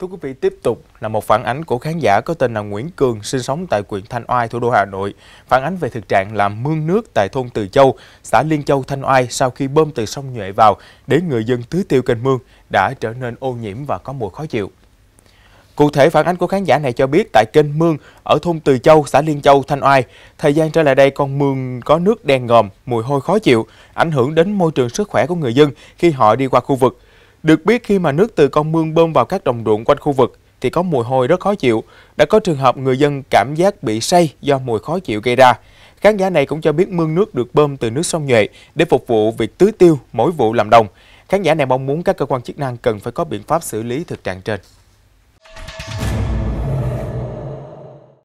Thưa quý vị, tiếp tục là một phản ánh của khán giả có tên là Nguyễn Cường sinh sống tại huyện Thanh Oai, thủ đô Hà Nội, phản ánh về thực trạng làm mương nước tại thôn Từ Châu, xã Liên Châu, Thanh Oai sau khi bơm từ sông Nhuệ vào để người dân tưới tiêu kênh mương đã trở nên ô nhiễm và có mùi khó chịu. Cụ thể, phản ánh của khán giả này cho biết tại kênh mương ở thôn Từ Châu, xã Liên Châu, Thanh Oai, thời gian trở lại đây con mương có nước đen ngòm, mùi hôi khó chịu, ảnh hưởng đến môi trường sức khỏe của người dân khi họ đi qua khu vực. Được biết khi mà nước từ con mương bơm vào các đồng ruộng quanh khu vực thì có mùi hôi rất khó chịu. Đã có trường hợp người dân cảm giác bị say do mùi khó chịu gây ra. Khán giả này cũng cho biết mương nước được bơm từ nước sông Nhuệ để phục vụ việc tưới tiêu mỗi vụ làm đồng. Khán giả này mong muốn các cơ quan chức năng cần phải có biện pháp xử lý thực trạng trên.